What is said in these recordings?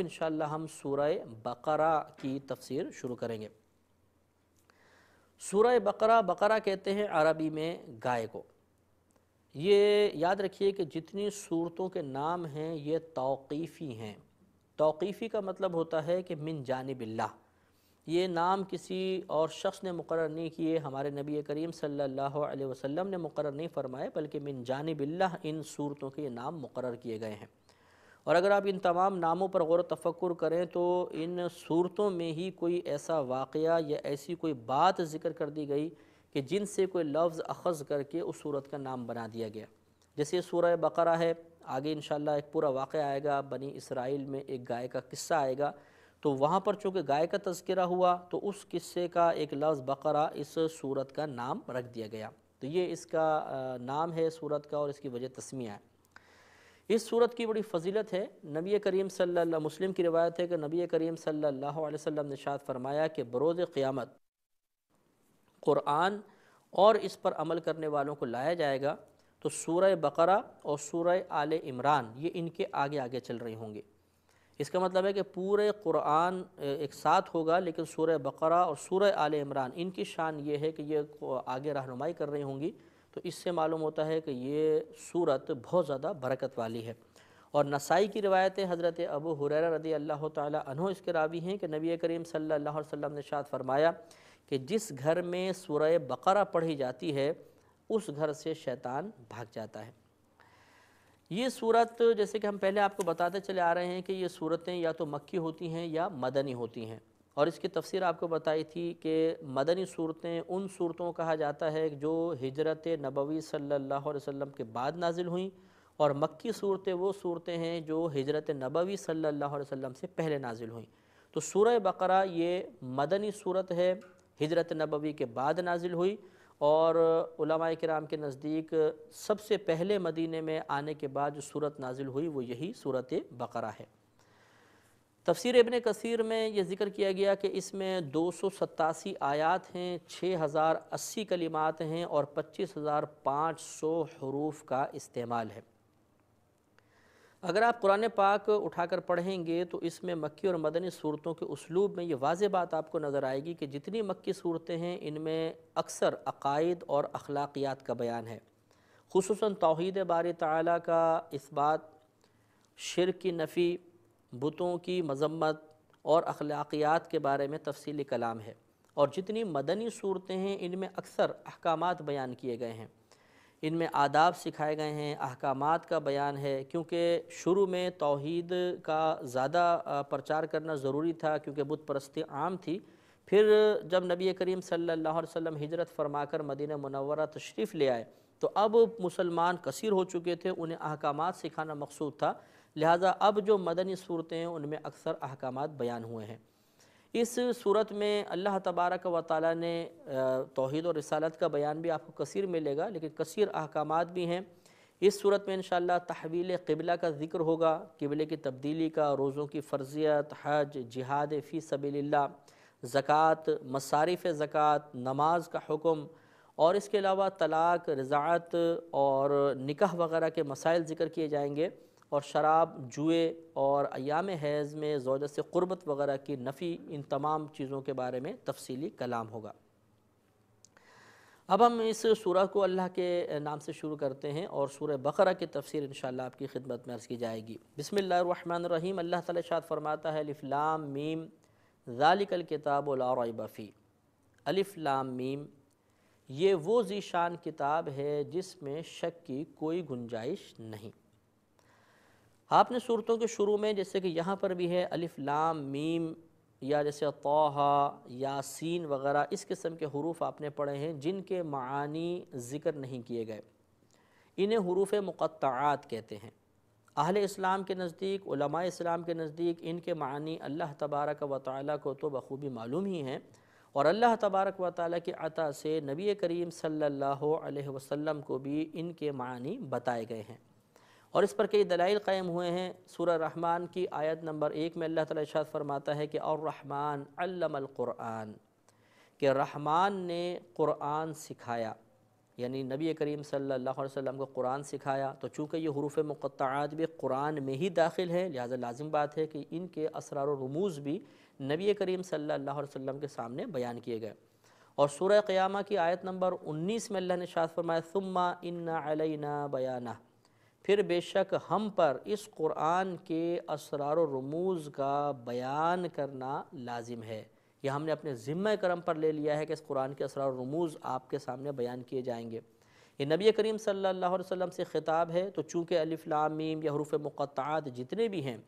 इन हम सूरह बकरा की तफसीर शुरू करेंगे सूरह बकरा बकरा कहते हैं अरबी में गाय को ये याद रखिए कि जितनी सूरतों के नाम हैं ये तौकीफ़ी हैं तौकीफ़ी का मतलब होता है कि मिन जानबिल्ला ये नाम किसी और शख्स ने मुकर नहीं किए हमारे नबी करीम सल्लल्लाहु अलैहि वसल्लम ने मुकर नहीं फरमाए बल्कि मिन जानबिल्ला इन सूरतों के ये नाम मुकर किए गए हैं और अगर आप इन तमाम नामों पर गौर तफक्र करें तो इन सूरतों में ही कोई ऐसा वाक़ या ऐसी कोई बात ज़िक्र कर दी गई कि जिनसे कोई लफ्ज़ अखज़ करके उस सूरत का नाम बना दिया गया जैसे सूर बकरा है आगे इन एक पूरा वाक़ आएगा बनी इसराइल में एक गाय का किस्सा आएगा तो वहाँ पर चूँकि गाय का तस्करा हुआ तो उस किस्से का एक लफ्ज़ बकरा इस सूरत का नाम रख दिया गया तो ये इसका नाम है सूरत का और इसकी वजह तस्मिया है इस सूरत की बड़ी फजीलत है नबी करीम सल्ला मुस्लिम की रिवायत है कि नबी करीम सल्लल्लाहु अलैहि वसल्लम ने शाद फरमाया कि बरोज़ क़ियामत क़ुरान और इस पर अमल करने वालों को लाया जाएगा तो सूरह बकरा और सूरह आल इमरान ये इनके आगे आगे चल रही होंगे इसका मतलब है कि पूरे कुरान एक साथ होगा लेकिन सूरह बकरा और सूरह आल इमरान इनकी शान ये है कि ये आगे रहनुमाई कर रही होंगी तो इससे मालूम होता है कि ये सूरत बहुत ज़्यादा बरकत वाली है और नसाई की रिवायतें हज़रत अबू हुरर रदी अल्लाह तहों इसके रावी हैं कि नबी करीम सल्लल्लाहु अलैहि वसल्लम ने शाद फरमाया कि जिस घर में सूरह बकरा पढ़ी जाती है उस घर से शैतान भाग जाता है ये सूरत जैसे कि हम पहले आपको बताते चले आ रहे हैं कि ये सूरतें या तो मक्की होती हैं या मदनी होती हैं और इसकी तफसीर आपको बताई थी कि मदनी सूरतें उन सूरतों को कहा जाता है जो हिजरत नबवी सल्लल्लाहु अलैहि वसल्लम के बाद नाजिल हुई और मक्की सूरतें वो सूरतें हैं जो हिजरत नबवी सल्लल्लाहु अलैहि वसल्लम से पहले नाजिल हुई तो सूरह बकरा ये मदनी सूरत है हिजरत नबवी के बाद नाजिल हुई और कराम के नज़दीक सबसे पहले मदीने में आने के बाद जो सूरत नाजिल हुई वो यही सूरत बकरा है तफसर इबन कसर में यह ज़िक्र किया गया कि इसमें दो सौ सतासी आयात हैं छः हज़ार अस्सी कलिमात हैं और पच्चीस हज़ार पाँच सौ हरूफ का इस्तेमाल है अगर आप कुरान पाक उठाकर पढ़ेंगे तो इसमें मक्की और मदनी सूरतों के उसलूब में ये वाज बात आपको नज़र आएगी कि जितनी मक्की सूरतें हैं इनमें अक्सर अकायद और अखलाकियात का बयान है खसूस तोहद बार तला का इस बात शिर की नफ़ी बुतों की मजम्मत और अखलाकियात के बारे में तफसीली कलाम है और जितनी मदनी सूरतें हैं इनमें अक्सर अहकाम बयान किए गए हैं इनमें आदाब सिखाए गए हैं अहकाम का बयान है क्योंकि शुरू में तोहद का ज़्यादा प्रचार करना ज़रूरी था क्योंकि बुत परस्ती आम थी फिर जब नबी करीम सल्ला अलैहि वसल्लम फरमा कर मदीन मुनवरा तशरीफ़ ले आए तो अब मुसलमान कसर हो चुके थे उन्हें अहकाम सिखाना मकसूद था लिहाजा अब जो मदनी सूरतें हैं उनमें अक्सर अहकाम बयान हुए हैं इस सूरत में अल्लाह तबारक व ताली ने तोहद और रसालत का बयान भी आपको कसर मिलेगा लेकिन कसर अहकाम भी हैं इस सूरत में इन तहवील कबिला का जिक्र होगा किबले की तब्दीली का रोज़ों की फ़र्जियत हज जिहाद फ़ी सबील ज़क़़त मसारफ़ ज़क़़त नमाज का हुक्म और इसके अलावा तलाक रज़ात और निकाह वगैरह के मसाइल ज़िक्र किए जाएंगे और शराब जुए और अयाम हैज़ में जौजत से क़ुरबत वगैरह की नफ़ी इन तमाम चीज़ों के बारे में तफसीली कलाम होगा अब हम इस सूरह को अल्लाह के नाम से शुरू करते हैं और सूरह बकरा की तफसीर इन आपकी खिदमत में अर्ज़ की जाएगी बसमिल्लर रहीम अल्लाह ताला फरमाता है अलिफ़लाम मीम ज़ालिकल किताब लारबफ़ी अलिफ़लाम मीम ये वो ज़ीशान किताब है जिसमें शक की कोई गुंजाइश नहीं आपने सूरतों के शुरू में जैसे कि यहाँ पर भी है अलिफ लाम मीम या जैसे तोहा यासीन वगैरह इस किस्म के हरूफ आपने पढ़े हैं जिनके मानी ज़िक्र नहीं किए गए इन्हें हरूफ मुक़ात कहते हैं अहल इस्लाम के नज़दीक इस्लाम के नज़दीक इनके मानी अल्लाह तबारक व ताली को तो बखूबी मालूम ही हैं और अल्लाह तबारक व ताली की अता से नबी करीम सल्लल्लाहु अलैहि वसल्लम को भी इनके मानी बताए गए हैं और इस पर कई दलाइल क़ायम हुए हैं सूर रहमान की आयत नंबर एक में अल्लाह ताला इशाद फरमाता है कि और रहमान अल्लमल क़ुरआन कि रहमान ने क़ुरआन सिखाया यानी नबी करीम सल्लल्लाहु अलैहि वसल्लम को कुरान सिखाया तो चूँकि ये हरूफ मुक़ात भी कुरान में ही दाखिल है लिहाजा लाजिम बात है कि इनके असरार रमूज़ भी नबी करीम सल्लल्लाहु अलैहि वसल्लम के सामने बयान किए गए और सूर्य क़्यामा की आयत नंबर 19 में अल्लाह ने शाद फरमाया सुम्मा इन्ना अलैना बयाना फिर बेशक हम पर इस कुरान के असरार रमूज़ का बयान करना लाजिम है यह हमने अपने ज़िम्मे करम पर ले लिया है कि इस कुरान के असरार रमूज़ आपके सामने बयान किए जाएंगे ये नबी करीम सल्लल्लाहु अलैहि वसल्लम से ख़िताब है तो चूँकि अलिफ़्लामीम या हरूफ मुक़ात जितने भी हैं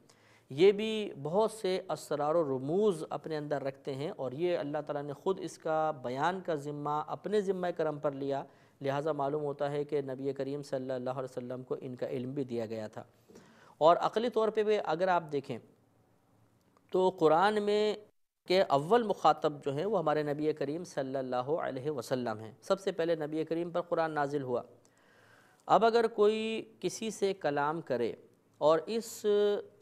ये भी बहुत से असरार रमूज़ अपने अंदर रखते हैं और ये अल्लाह ताला ने ख़ुद इसका बयान का ज़िम्मा अपने ज़िम्मे करम पर लिया लिहाजा मालूम होता है कि नबी करीम सल्लल्लाहु अलैहि वसल्लम को इनका इल्म भी दिया गया था और अकली तौर पर भी अगर आप देखें तो कुरान में के अव्वल मुखातब जो हैं वो हमारे नबी करीम सल्लल्लाहु अलैहि वसल्लम हैं सबसे पहले नबी करीम पर कुरान नाजिल हुआ अब अगर कोई किसी से कलाम करे और इस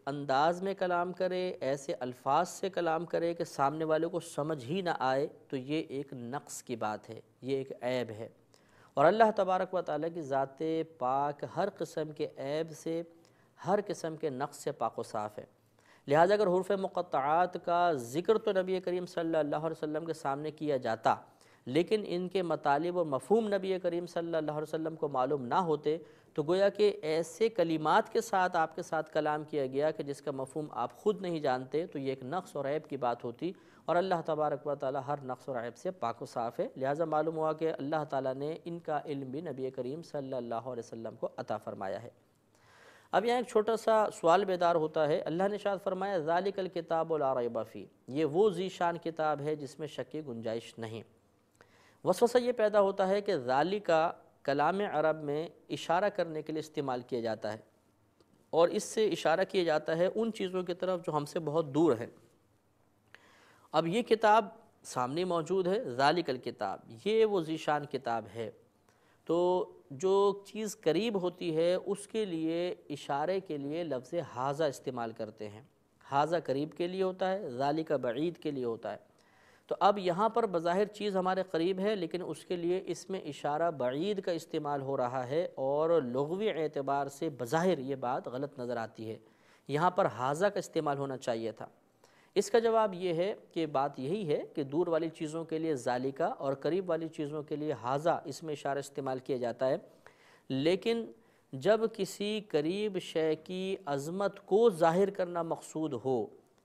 अंदाज़ में कलाम करे ऐसे अल्फाज से कलाम करे कि सामने वाले को समझ ही ना आए तो ये एक नक्स की बात है ये एक ऐब है और अल्लाह तबारक व ताल की ज़ात पाक हर कस्म के ऐब से हर किस्म के नक़ से पाक व साफ़ है लिहाजा अगर हरफ मुक़ात का ज़िक्र तो नबी करीम सल्ला वसम के सामने किया जाता लेकिन इनके मतलब और मफहम नबी करीम सल्ला वसम को मालूम ना होते तो गोया कि ऐसे कलिमात के साथ आपके साथ कलाम किया गया कि जिसका मफहम आप ख़ुद नहीं जानते तो ये एक नक्स और ऐब की बात होती और अल्लाह तबारक वाली हर नक्स और ऐब से पाक साफ़ है लिहाजा मालूम हुआ कि अल्लाह ताली ने इनका इल्म भी नबी करीम सल्ला वसम को अता फ़रमाया है अब यहाँ एक छोटा सा सवाल बेदार होता है अल्लाह ने शाद फरमाया ज़ालिकल किताब बफ़ी ये वो ज़ीशान किताब है जिसमें शक की गुंजाइश नहीं वसवसा ये पैदा होता है कि ज़ाली का कलाम अरब में इशारा करने के लिए इस्तेमाल किया जाता है और इससे इशारा किया जाता है उन चीज़ों की तरफ जो हमसे बहुत दूर है अब ये किताब सामने मौजूद है जालिकल किताब ये वो जीशान किताब है तो जो चीज़ करीब होती है उसके लिए इशारे के लिए लफ्ज़ हाजा इस्तेमाल करते हैं हाजा करीब के लिए होता है जालिका बईद के लिए होता है तो अब यहाँ पर बज़ाहिर चीज़ हमारे करीब है लेकिन उसके लिए इसमें इशारा बईद का इस्तेमाल हो रहा है और लघवी एतबार से बज़ाहिर ये बात गलत नज़र आती है यहाँ पर हाजा का इस्तेमाल होना चाहिए था इसका जवाब ये है कि बात यही है कि दूर वाली चीज़ों के लिए जालिका और करीब वाली चीज़ों के लिए हाजा इसमें इशारा इस्तेमाल किया जाता है लेकिन जब किसी करीब शय की अज़मत को ज़ाहिर करना मकसूद हो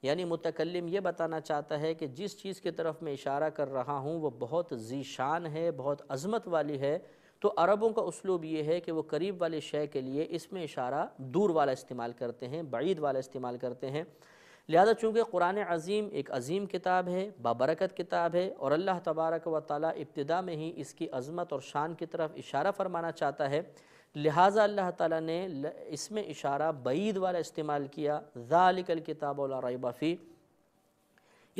यानी मुतकलम ये बताना चाहता है कि जिस चीज़ की तरफ मैं इशारा कर रहा हूँ वह बहुत जीशान है बहुत अज़मत वाली है तो अरबों का उसलूब ये है कि वो करीब वाले शय के लिए इसमें इशारा दूर वाला इस्तेमाल करते हैं बाईद वाला इस्तेमाल करते हैं लिहाजा चूँकि कुरान अज़ीम एक अज़ीम किताब है बाबरकत किताब है और अल्लाह तबारक व ताली इब्तदा में ही इसकी अज़मत और शान की तरफ इशारा फरमाना चाहता है लिहाजा अल्लाह ताली ने इसमें इशारा बईद वाला इस्तेमाल किया ज़ालिकल किताब रईबाफ़ी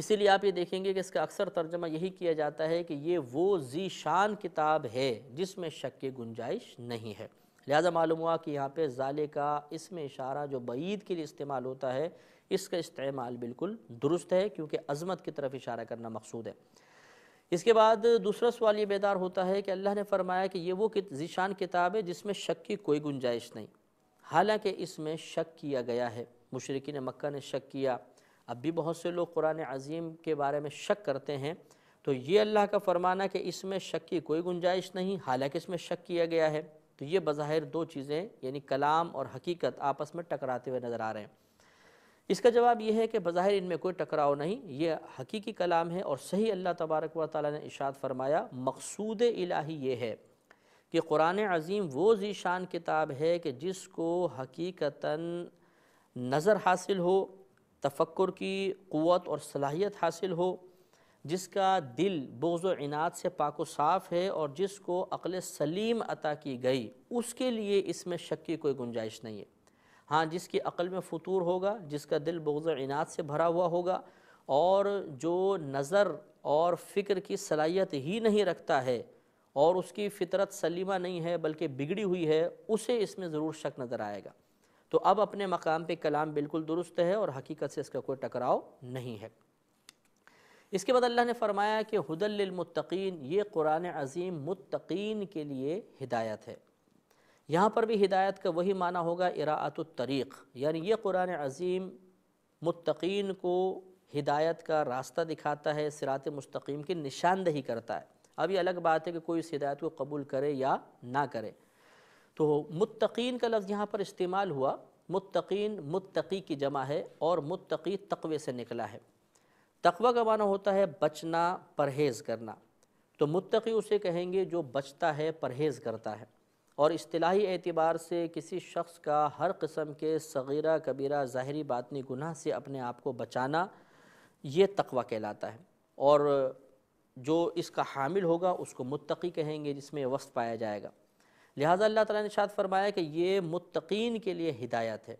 इसीलिए आप ये देखेंगे कि इसका अक्सर तर्जमा यही किया जाता है कि ये वो जी शान किताब है जिसमें शक की गुंजाइश नहीं है लिहाजा मालूम हुआ कि यहाँ पे ज़ाले का इसमें इशारा जो बईद के लिए इस्तेमाल होता है इसका इस्तेमाल बिल्कुल दुरुस्त है क्योंकि अजमत की तरफ इशारा करना मकसूद है इसके बाद दूसरा सवाल ये बेदार होता है कि अल्लाह ने फरमाया कि ये वो कि जीशान किताब है जिसमें शक की कोई गुंजाइश नहीं हालांकि इसमें शक किया गया है मशरकिन मक्का ने शक किया अब भी बहुत से लोग कुरान अजीम के बारे में शक करते हैं तो ये अल्लाह का फरमाना कि इसमें शक की कोई गुंजाइश नहीं हालांकि इसमें शक किया गया है तो ये बज़ाहिर दो चीज़ें यानी कलाम और हकीकत आपस में टकराते हुए नज़र आ रहे हैं इसका जवाब यह है कि बज़ाहिर इनमें कोई टकराव नहीं ये हकीकी कलाम है और सही अल्लाह तबारक व ताली ने इशाद फरमाया मकसूद इलाही ये है कि कुरान अज़ीम वो ज़ीशान किताब है कि जिसको हकीकता नज़र हासिल हो तफक्र की क़वत और सलाहियत हासिल हो जिसका दिल बोझ इनात से पाको साफ़ है और जिसको अक़ल सलीम अता की गई उसके लिए इसमें शक की कोई गुंजाइश नहीं है हाँ जिसकी अकल में फतूर होगा जिसका दिल बगज़ इनात से भरा हुआ होगा और जो नज़र और फ़िक्र की सलाहियत ही नहीं रखता है और उसकी फितरत सलीमा नहीं है बल्कि बिगड़ी हुई है उसे इसमें ज़रूर शक नज़र आएगा तो अब अपने मकाम पे कलाम बिल्कुल दुरुस्त है और हकीकत से इसका कोई टकराव नहीं है इसके बाद अल्लाह ने फरमाया कि हदलमतकीन ये कुरान अज़ीम मुतकीन के लिए हिदायत है यहाँ पर भी हिदायत का वही माना होगा तरीक़ यानी ये कुरान अज़ीम मुतकीन को हिदायत का रास्ता दिखाता है सिरात मुस्तकीम की निशानदही करता है अभी अलग बात है कि कोई इस हिदायत को कबूल करे या ना करे तो मुतकीन का लफ्ज़ यहाँ पर इस्तेमाल हुआ मुतकीन मुतकी की जमा है और मुतकी तकवे से निकला है तकवा का माना होता है बचना परहेज़ करना तो मुतकी उसे कहेंगे जो बचता है परहेज़ करता है और अतलाही एतबार से किसी शख्स का हर कस्म के सगीरा कबीरा ज़ाहरी बातनी गुनाह से अपने आप को बचाना ये तकवा कहलाता है और जो इसका हामिल होगा उसको मुतकी कहेंगे जिसमें वस्त पाया जाएगा लिहाजा अल्लाह ताला ने शाद फरमाया कि ये मुतकीन के लिए हिदायत है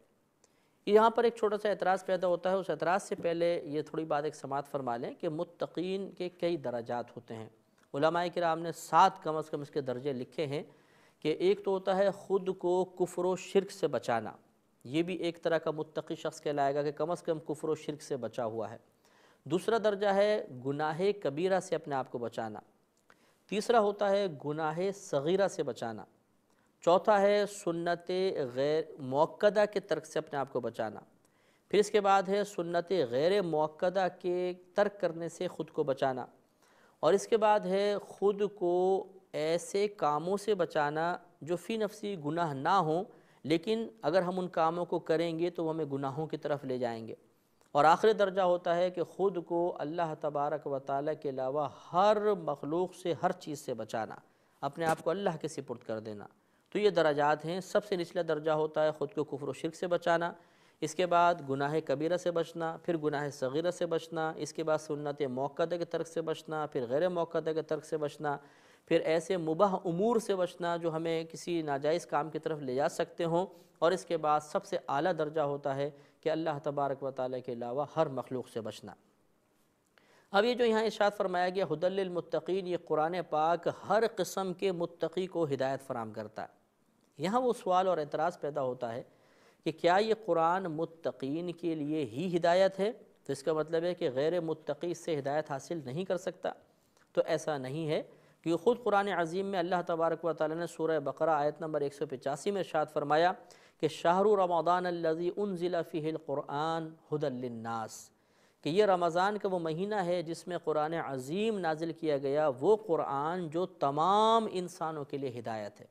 यहाँ पर एक छोटा सा एतराज़ पैदा होता है उस एतराज़ से पहले ये थोड़ी बात एक समात फरमा लें कि मुतकीन के कई दर्जात होते हैं उलमाए कराम ने सात कम अज़ कम इसके दर्जे लिखे हैं कि एक तो होता है ख़ुद को कुफर शिरक से बचाना ये भी एक तरह का मुतकी शख्स कहलाएगा कि कम अज़ कम कुफर शिरक से बचा हुआ है दूसरा दर्जा है गुनाह कबीरा से अपने आप को बचाना तीसरा होता है गुनाह सगीरा से बचाना चौथा है सुन्नत गैर मौक़दा के तर्क से अपने आप को बचाना फिर इसके बाद है सुन्नत गैर मौक़दा के तर्क करने से ख़ुद को बचाना और इसके बाद है ख़ुद को ऐसे कामों से बचाना जो फ़ी नफसी गुनाह ना हो लेकिन अगर हम उन कामों को करेंगे तो हमें गुनाहों की तरफ ले जाएंगे और आखिरी दर्जा होता है कि ख़ुद को अल्लाह तबारक व ताल के अलावा हर मखलूक से हर चीज़ से बचाना अपने आप को अल्लाह के सिपुर्द कर देना तो ये दर्जात हैं सबसे निचला दर्जा होता है ख़ुद को कुफर शिरक से बचाना इसके बाद गुनाह कबीरा से बचना फिर गुनाह सगीरा से बचना इसके बाद सुन्नत मौक़े के तर्क से बचना फिर गैर मौक़े के तर्क से बचना फिर ऐसे मुबह उमूर से बचना जो हमें किसी नाजायज़ काम की तरफ ले जा सकते हों और इसके बाद सबसे आला दर्जा होता है कि अल्लाह तबारक व ताली के अलावा हर मखलूक से बचना अब ये जो यहाँ इशात फरमाया गया हदलमतकीन ये कुरान पाक हर कस्म के मुतकी को हिदायत फराम करता है यहाँ वो सवाल और एतराज़ पैदा होता है कि क्या ये कुरान मुतकीन के लिए ही हिदायत है तो इसका मतलब है कि गैर मुतकी से हिदायत हासिल नहीं कर सकता तो ऐसा नहीं है क्योंकि ख़ुद कुरान अजीम में अल्लाह तबारक व ताली ने सूर बकर आयत नंबर एक सौ पचासी में शाद फरमाया कि शाहरु रमदान लजी उन ज़िला फ़िलक़ुरआन हदलनास कि यह रमज़ान का वो महीना है जिसमें कुरान अजीम नाजिल किया गया वो कुरान जो तमाम इंसानों के लिए हिदायत है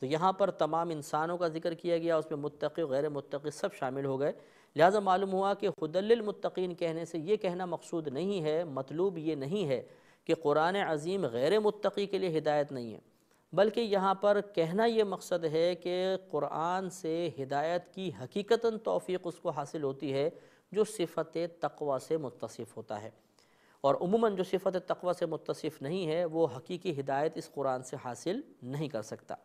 तो यहाँ पर तमाम इंसानों का जिक्र किया गया उसमें मुतक़ी गैर मुतक़ी सब शामिल हो गए लिहाजा मालूम हुआ कि हदलमतकीन कहने से ये कहना मकसूद नहीं है मतलूब ये नहीं है कि कुरान अज़ीम गैर मुतकी के लिए हिदायत नहीं है बल्कि यहाँ पर कहना ये मकसद है कि कुरान से हिदायत की हकीकता तोफ़ी उसको हासिल होती है जो सिफत तकवा से मुतसफ़ होता है और उमूमा जो सिफत तकवा से मुतसफ़ नहीं है वो हकीकी हिदायत इस कुरान से हासिल नहीं कर सकता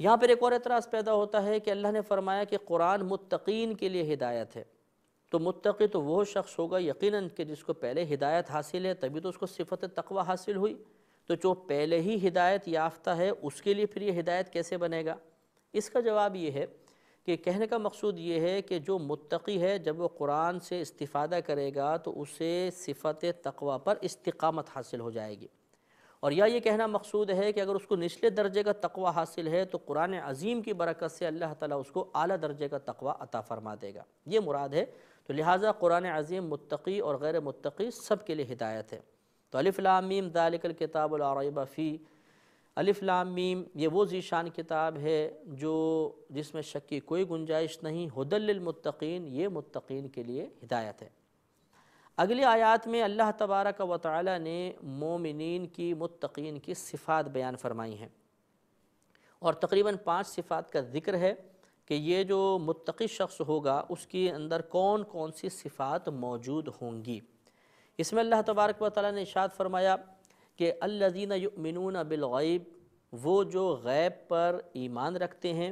यहाँ पर एक और एतराज़ पैदा होता है कि अल्लाह ने फरमाया कि कुरान मुतकीन के लिए हिदायत है तो मुतकी तो वह शख्स होगा यकीनन कि जिसको पहले हिदायत हासिल है तभी तो उसको सिफत तकवा हासिल हुई तो जो पहले ही हिदायत याफ्ता है उसके लिए फिर ये हिदायत कैसे बनेगा इसका जवाब ये है कि कहने का मकसूद ये है कि जो मुतकी है जब वो कुरान से इस्तिफ़ादा करेगा तो उसे सिफत तकवा पर इस्तकामत हासिल हो जाएगी और या ये कहना मकसूद है कि अगर उसको निचले दर्जे का तकवा हासिल है तो कुरान अजीम की बरकत से अल्लाह ताला उसको आला दर्जे का तकवा अता फरमा देगा ये मुराद है तो लिहाजा कुरान अजीम मुतकी और गैर मुतकी सब के लिए हिदायत है तो अलिफ़लामीम दालिकल किताबी अलिफ़लामीम ये वो जीशान किताब है जो जिसमें शक की कोई गुंजाइश नहीं हदलमतकीन ये मुतकीन के लिए हिदायत है अगली आयत में अल्लाह तबारक व ताली ने मोमिन की मतकीन की सिफ़ात बयान फरमाई हैं और तकरीबन पाँच सिफ़ात का ज़िक्र है कि ये जो मतकी शख्स होगा उसके अंदर कौन कौन सी सिफ़ात मौजूद होंगी इसमें अल्लाह तबारक व ताली ने इशाद फरमाया कि अल्लाजीन मिनून बिलगैब वो जो गैब पर ईमान रखते हैं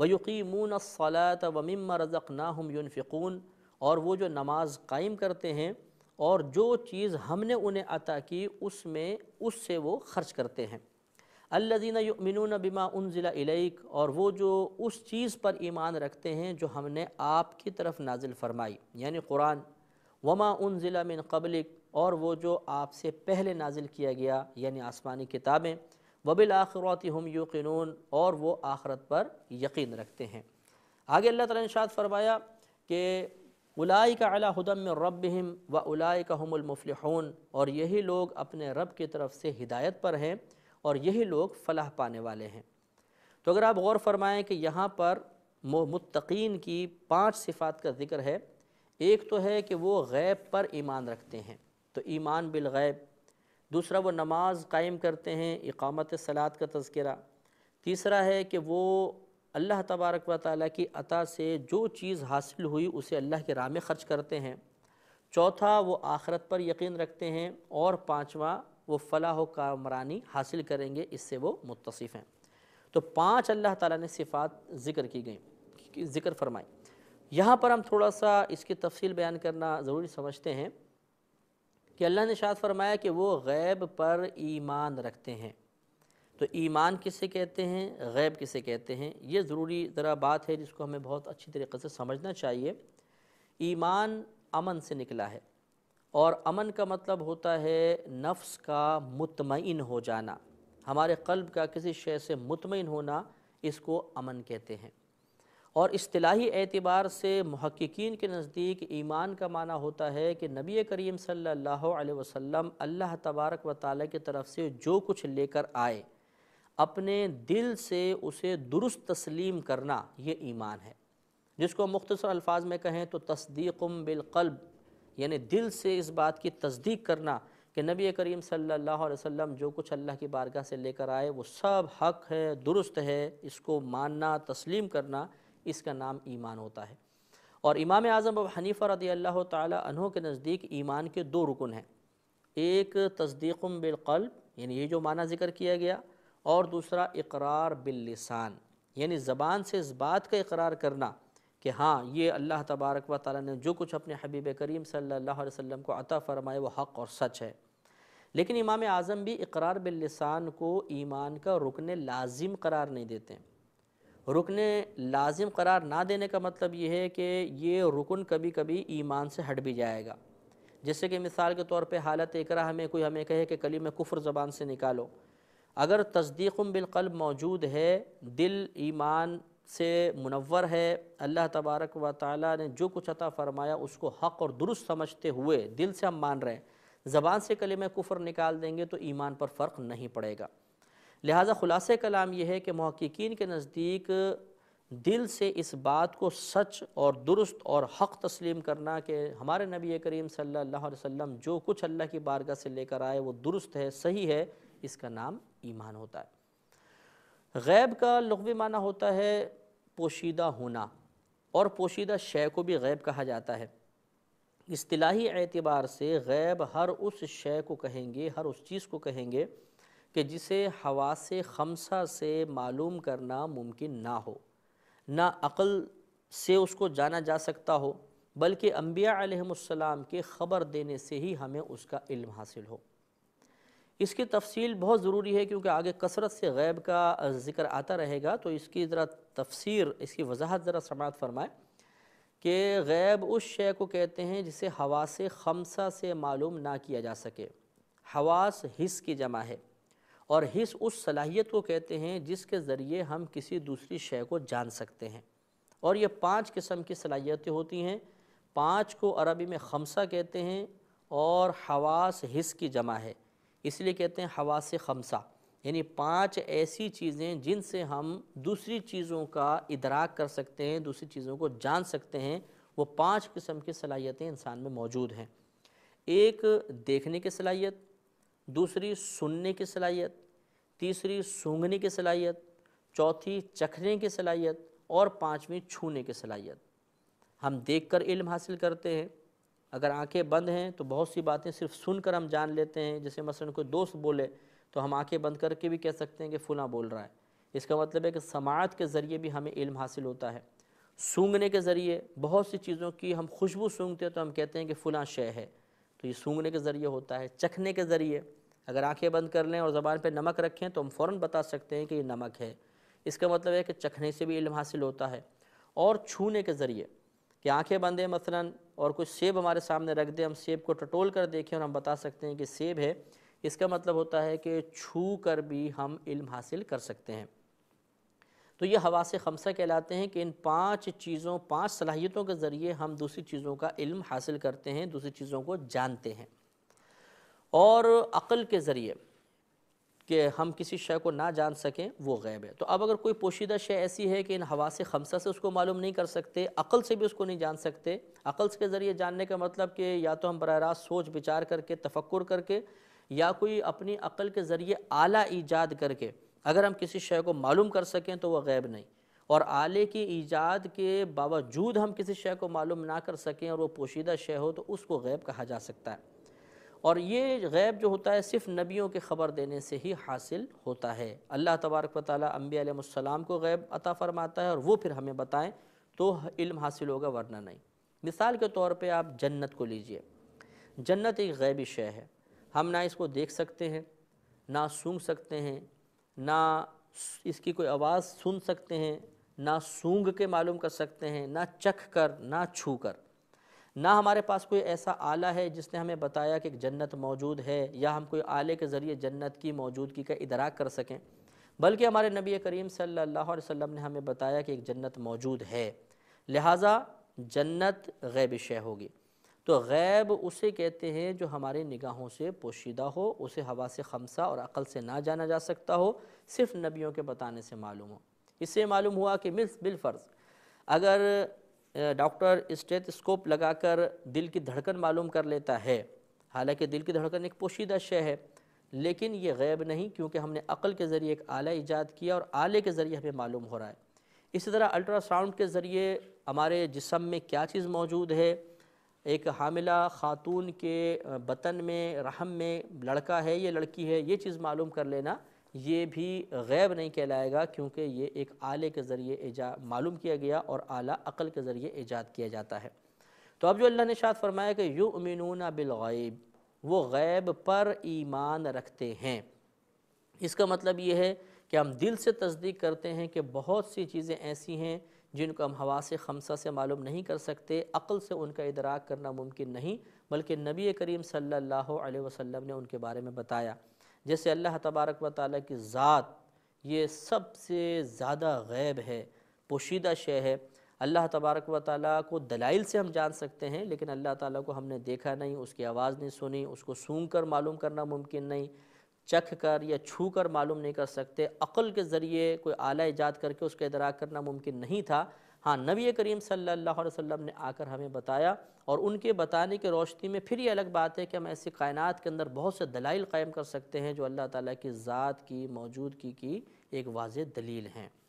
व यकीमून सलात वमिम रज़क नाहम यूनफ़िकून और वो जो नमाज कायम करते हैं और जो चीज़ हमने उन्हें अता की उसमें उससे वो ख़र्च करते हैं अल्लाजीन यमिन बिमा उन ज़िला इलैक और वो जो उस चीज़ पर ईमान रखते हैं जो हमने आपकी तरफ नाजिल फरमाई यानी कुरान वमा उन ज़िला मिन कबलिक और वो जो आपसे पहले नाजिल किया गया यानी आसमानी किताबें वबिल आखिरती हम यकीनून और वो आखरत पर यकीन रखते हैं आगे अल्लाह तशात ने फरमाया कि उलाई का अला हदम रबहम व उलाई का हमलमफलहून और यही लोग अपने रब की तरफ से हिदायत पर हैं और यही लोग फलाह पाने वाले हैं तो अगर आप गौर फरमाएँ कि यहाँ पर मुतकीन की पाँच सिफात का जिक्र है एक तो है कि वो गैब पर ईमान रखते हैं तो ईमान बिलगैब दूसरा वो नमाज कायम करते हैं इकामत सलात का तस्करा तीसरा है कि वो अल्लाह तबारक व ताली की अता से जो चीज़ हासिल हुई उसे अल्लाह के राह में ख़र्च करते हैं चौथा वो आखरत पर यकीन रखते हैं और पाँचवा वो फलाह कामरानी हासिल करेंगे इससे वो मुतसिफ़ हैं तो पाँच अल्लाह ताली ने सिफ़ात ज़िक्र की गई ज़िक्र फरमाई यहाँ पर हम थोड़ा सा इसकी तफसील बयान करना ज़रूरी समझते हैं कि अल्लाह ने शाद फरमाया कि वो गैब पर ईमान रखते हैं तो ईमान किसे कहते हैं गैब किसे कहते हैं ये ज़रूरी ज़रा बात है जिसको हमें बहुत अच्छी तरीके से समझना चाहिए ईमान अमन से निकला है और अमन का मतलब होता है नफ्स का मुतमिन हो जाना हमारे कल्ब का किसी शय से मुतमिन होना इसको अमन कहते हैं और असलाही एतबार से महक्कीन के नज़दीक ईमान का माना होता है कि नबी करीम सल्लल्लाहु अलैहि वसल्लम अल्लाह तबारक व ताली की तरफ से जो कुछ लेकर आए अपने दिल से उसे दुरुस्त तस्लीम करना ये ईमान है जिसको मुख्तसर अल्फाज में कहें तो तस्दीकम बिलकल्ब यानी दिल से इस बात की तस्दीक करना कि नबी करीम सल्लल्लाहु अलैहि वसल्लम जो कुछ अल्लाह की बारगाह से लेकर आए वो सब हक है दुरुस्त है इसको मानना तस्लीम करना इसका नाम ईमान होता है और इमाम आज़म अब हनीफ़ा रदी अल्लाह तहों के नज़दीक ईमान के दो रुकन हैं एक तस्दीकम बिलकल्ब यानी ये जो माना ज़िक्र किया गया और दूसरा इकरार बिल्लिसान यानी ज़बान से इस बात का इकरार करना कि हाँ ये अल्लाह तबारक व ताली ने जो कुछ अपने हबीब करीम सल्ला वसम को अता फ़रमाए वो हक़ और सच है लेकिन इमाम आज़म भी इकरार बिल्लिसान को ईमान का रुकन लाजिम करार नहीं देते रुकन लाजिम करार ना देने का मतलब ये है कि ये रुकन कभी कभी ईमान से हट भी जाएगा जैसे कि मिसाल के तौर पे हालत इकरा हमें कोई हमें कहे कि कली में कुफ्र ज़बान से निकालो अगर तस्दीकम बिलकल मौजूद है दिल ईमान से मुनवर है अल्लाह तबारक व ताली ने जो कुछ अता फ़रमाया उसको हक़ और दुरुस्त समझते हुए दिल से हम मान रहे हैं ज़बान से कले में कुफर निकाल देंगे तो ईमान पर फ़र्क नहीं पड़ेगा लिहाजा ख़ुलास कलाम यह है कि महक्कीन के नज़दीक दिल से इस बात को सच और दुरुस्त और हक़ तस्लीम करना कि हमारे नबी करीम सल्ला वसम जो कुछ अल्लाह की बारगाह से लेकर आए वो दुरुस्त है सही है इसका नाम ईमान होता है गैब का लगवी माना होता है पोशीदा होना और पोशीदा शय को भी गैब कहा जाता है इस्तलाही एतबार से गैब हर उस शय को कहेंगे हर उस चीज़ को कहेंगे कि जिसे हवा से खमसा से मालूम करना मुमकिन ना हो ना अक़ल से उसको जाना जा सकता हो बल्कि अम्बिया के ख़बर देने से ही हमें उसका इल्म हासिल हो इसकी तफसील बहुत ज़रूरी है क्योंकि आगे कसरत से गैब का जिक्र आता रहेगा तो इसकी ज़रा तफसीर इसकी वजाहत ज़रा समात फरमाए कि गैब उस शे को कहते हैं जिसे हवा से खमसा से मालूम ना किया जा सके हवास हिस की जमा है और हिस उस सलाहियत को कहते हैं जिसके ज़रिए हम किसी दूसरी शे को जान सकते हैं और ये पांच किस्म की सलाहियतें होती हैं पांच को अरबी में खमसा कहते हैं और हवास हिस की जमा है इसलिए कहते हैं हवा से खमसा यानी पांच ऐसी चीज़ें जिनसे हम दूसरी चीज़ों का इदराक कर सकते हैं दूसरी चीज़ों को जान सकते हैं वो पांच किस्म की सलाहियतें इंसान में मौजूद हैं एक देखने की सलाहियत दूसरी सुनने की सलाहियत तीसरी सूंघने की सलाहियत चौथी चखने की सलाहियत और पांचवी छूने की सलाहियत हम देखकर इल्म हासिल करते हैं अगर आंखें बंद हैं तो बहुत सी बातें सिर्फ सुनकर हम जान लेते हैं जैसे मसलन कोई दोस्त बोले तो हम आंखें बंद करके भी कह सकते हैं कि फ़ुला बोल रहा है इसका मतलब है कि समात के ज़रिए भी हमें इल्म हासिल होता है सूंघने के ज़रिए बहुत सी चीज़ों की हम खुशबू सूंघते हैं तो हम कहते हैं कि फ़लाँ शय है तो ये सूंघने के ज़रिए होता है चखने के ज़रिए अगर आंखें बंद कर लें और ज़बान पर नमक रखें तो हम फ़ौर बता सकते हैं कि ये नमक है इसका मतलब है कि चखने से भी इल्म हासिल होता है और छूने के ज़रिए कि आंखें बंद हैं मसलन और कुछ सेब हमारे सामने रख दें हम सेब को टटोल कर देखें और हम बता सकते हैं कि सेब है इसका मतलब होता है कि छू कर भी हम इल्म हासिल कर सकते हैं तो ये हवा से खमसा कहलाते हैं कि इन पांच चीज़ों पांच सलाहियतों के ज़रिए हम दूसरी चीज़ों का इल्म हासिल करते हैं दूसरी चीज़ों को जानते हैं और अक़ल के ज़रिए कि हम किसी शय को ना जान सकें वो गैब है तो अब अगर कोई पोशीदा शय ऐसी है कि इन हवा से खमसा से उसको मालूम नहीं कर सकते अक़ल से भी उसको नहीं जान सकते अक़ल के ज़रिए जानने का मतलब कि या तो हम बर रास्त सोच विचार करके तफक्र करके या कोई अपनी अक़ल के ज़रिए आला ईजाद करके अगर हम किसी शय को मालूम कर सकें तो वह गैब नहीं और आले की ईजाद के बावजूद हम किसी शय को मालूम ना कर सकें और वो पोशीदा शय हो तो उसको गैब कहा जा सकता है और ये गैब जो होता है सिर्फ नबियों के ख़बर देने से ही हासिल होता है अल्लाह तबारक वाली आलम को गैब अता फ़रमाता है और वो फिर हमें बताएं तो इल्म हासिल होगा वरना नहीं मिसाल के तौर पे आप जन्नत को लीजिए जन्नत एक गैबी शय है हम ना इसको देख सकते हैं ना सूंघ सकते हैं ना इसकी कोई आवाज़ सुन सकते हैं ना सूंघ के मालूम कर सकते हैं ना चख कर ना छू कर ना हमारे पास कोई ऐसा आला है जिसने हमें बताया कि जन्नत मौजूद है या हम कोई आले के ज़रिए जन्नत की मौजूदगी का इदराक कर सकें बल्कि हमारे नबी करीम सल्लल्लाहु अलैहि वसल्लम ने हमें बताया कि एक जन्नत मौजूद है लिहाजा जन्नत गैब शय होगी तो गैब उसे कहते हैं जो हमारे निगाहों से पोशीदा हो उसे हवा से खमसा और अक़ल से ना जाना जा सकता हो सिर्फ नबियों के बताने से मालूम हो इससे मालूम हुआ कि मिस बिलफ़र्ज़ अगर डॉक्टर स्टेथस्कोप लगाकर दिल की धड़कन मालूम कर लेता है हालांकि दिल की धड़कन एक पोशीदा शय है लेकिन ये गैब नहीं क्योंकि हमने अक़ल के ज़रिए एक आला ईजाद किया और आले के ज़रिए हमें मालूम हो रहा है इसी तरह अल्ट्रासाउंड के ज़रिए हमारे जिसम में क्या चीज़ मौजूद है एक हामिला ख़ातून के बतन में रहम में लड़का है या लड़की है ये चीज़ मालूम कर लेना ये भी गैब नहीं कहलाएगा क्योंकि ये एक आले के ज़रिए मालूम किया गया और आला अक़ल के ज़रिए ईजाद किया जाता है तो अब जो अल्लाह ने शाद फरमाया कि यू बिल बिलगैब वो गैब पर ईमान रखते हैं इसका मतलब ये है कि हम दिल से तस्दीक करते हैं कि बहुत सी चीज़ें ऐसी हैं जिनको हम हवा से खमसा से मालूम नहीं कर सकते अक़ल से उनका इदराक करना मुमकिन नहीं बल्कि नबी करीम सल्लल्लाहु अलैहि वसल्लम ने उनके बारे में बताया जैसे अल्लाह तबारक व ताली की ज़ात ये सबसे ज़्यादा गैब है पोशीदा शे है अल्लाह तबारक व ताली को दलाइल से हम जान सकते हैं लेकिन अल्लाह ताली को हमने देखा नहीं उसकी आवाज़ नहीं सुनी उसको सूंघ कर मालूम करना मुमकिन नहीं चख कर या छू कर मालूम नहीं कर सकते अक़ल के ज़रिए कोई आला ईजाद करके उसका इदराक करना मुमकिन नहीं था हाँ नबी करीम सल्लल्लाहु अलैहि वसल्लम ने आकर हमें बताया और उनके बताने की रोशनी में फिर ये अलग बात है कि हम ऐसी कायनात के अंदर बहुत से दलाइल कायम कर सकते हैं जो अल्लाह ताला की ज़ात की मौजूदगी की एक वाज दलील हैं